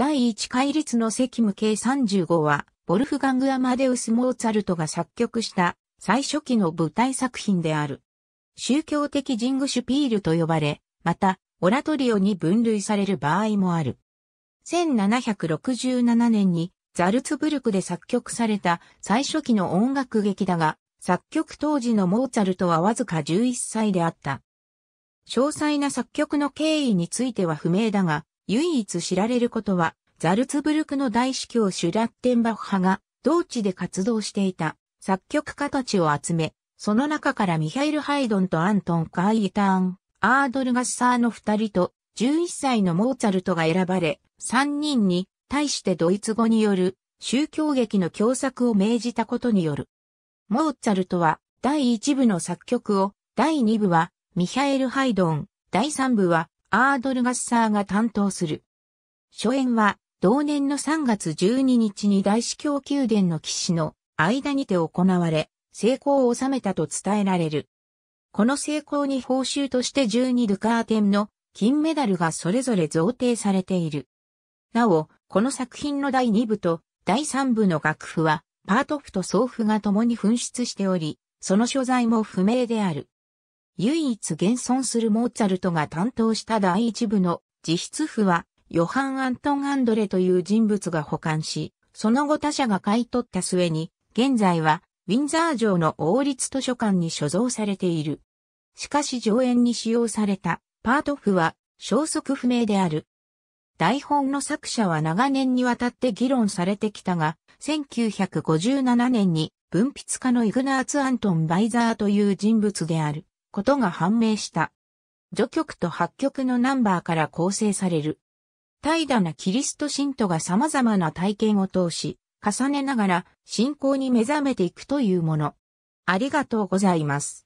第1回律の責務計35は、ボルフガング・アマデウス・モーツァルトが作曲した最初期の舞台作品である。宗教的ジングシュピールと呼ばれ、また、オラトリオに分類される場合もある。1767年にザルツブルクで作曲された最初期の音楽劇だが、作曲当時のモーツァルトはわずか11歳であった。詳細な作曲の経緯については不明だが、唯一知られることは、ザルツブルクの大司教シュラッテンバッハが、同地で活動していた作曲家たちを集め、その中からミハイル・ハイドンとアントン・カーイターン、アードルガッサーの二人と、11歳のモーツァルトが選ばれ、3人に対してドイツ語による宗教劇の共作を命じたことによる。モーツァルトは第1部の作曲を、第2部はミハエル・ハイドン、第3部はアードルガッサーが担当する。初演は、同年の3月12日に大司教宮殿の騎士の間にて行われ、成功を収めたと伝えられる。この成功に報酬として12ルカーテンの金メダルがそれぞれ贈呈されている。なお、この作品の第2部と第3部の楽譜は、パート譜と奏譜が共に紛失しており、その所在も不明である。唯一現存するモーツァルトが担当した第一部の自筆譜は、ヨハン・アントン・アンドレという人物が保管し、その後他社が買い取った末に、現在は、ウィンザー城の王立図書館に所蔵されている。しかし上演に使用されたパート譜は消息不明である。台本の作者は長年にわたって議論されてきたが、1957年に文筆家のイグナーツ・アントン・バイザーという人物である。ことが判明した。序曲と八曲のナンバーから構成される。怠惰なキリスト信徒が様々な体験を通し、重ねながら信仰に目覚めていくというもの。ありがとうございます。